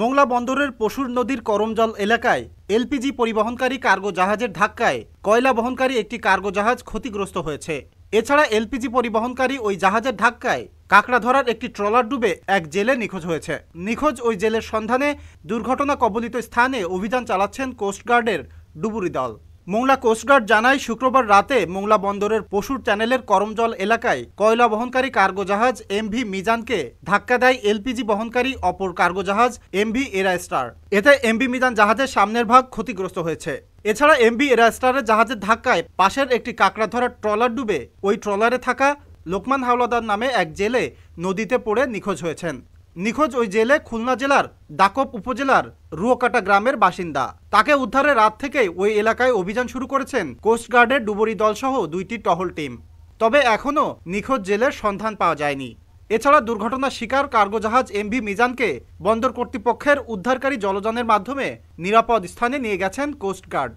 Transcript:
মোংলা বন্দরের পশুর নদীর করমজল এলাকায় এলপিজি পরিবহনকারী কার্গো জাহাজের ধাক্কায় কয়লা বহনকারী একটি কার্গো জাহাজ ক্ষতিগ্রস্ত হয়েছে এছাড়া এলপিজি পরিবহনকারী ওই জাহাজের ধাক্কায় কাঁকড়া ধরার একটি ট্রলার ডুবে এক জেলে নিখোঁজ হয়েছে নিখোঁজ ওই জেলের সন্ধানে দুর্ঘটনা কবলিত স্থানে অভিযান চালাচ্ছেন কোস্টগার্ডের ডুবুরি দল মোংলা কোস্টগার্ড জানায় শুক্রবার রাতে মোংলা বন্দরের পশুর চ্যানেলের করমজল এলাকায় কয়লা বহনকারী কার্গো জাহাজ এমভি মিজানকে ধাক্কা দেয় এলপিজি বহনকারী অপর কার্গো জাহাজ এমভি এরা স্টার এতে এমভি মিজান জাহাজের সামনের ভাগ ক্ষতিগ্রস্ত হয়েছে এছাড়া এমভি এরা স্টারের জাহাজের ধাক্কায় পাশের একটি কাঁকড়া ধরা ট্রলার ডুবে ওই ট্রলারে থাকা লোকমান হাওলাদার নামে এক জেলে নদীতে পড়ে নিখোঁজ হয়েছেন নিখোঁজ ওই জেলে খুলনা জেলার ডাকপ উপজেলার রুয়াকাটা গ্রামের বাসিন্দা তাকে উদ্ধারে রাত থেকেই ওই এলাকায় অভিযান শুরু করেছেন কোস্টগার্ডের ডুবুরি দলসহ দুইটি টহল টিম তবে এখনও নিখোঁজ জেলের সন্ধান পাওয়া যায়নি এছাড়া দুর্ঘটনার শিকার কার্গো জাহাজ এমভি মিজানকে বন্দর কর্তৃপক্ষের উদ্ধারকারী জলযানের মাধ্যমে নিরাপদ স্থানে নিয়ে গেছেন কোস্টগার্ড